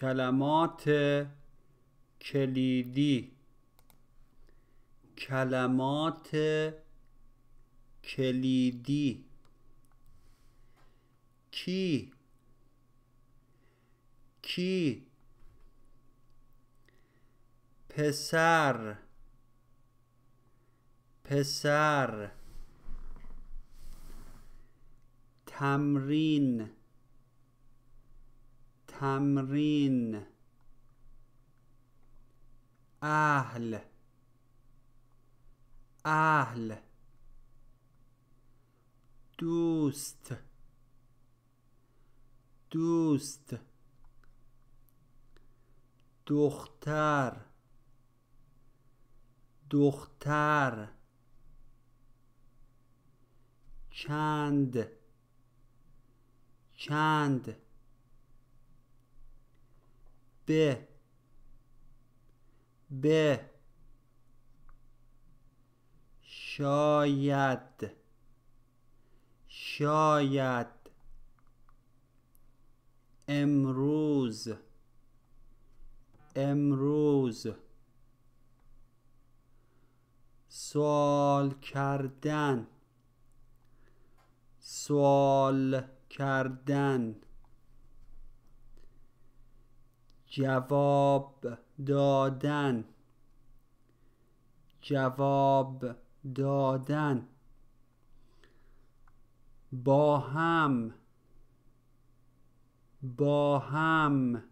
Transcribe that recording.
کلمات کلیدی کلمات کلیدی کی کی پسر پسر تمرین تمرین اهل اهل دوست دوست دختر دختر چند چند ب ب شاید شاید امروز امروز سوال کردن سوال کردن جواب دادن جواب دادن با هم با هم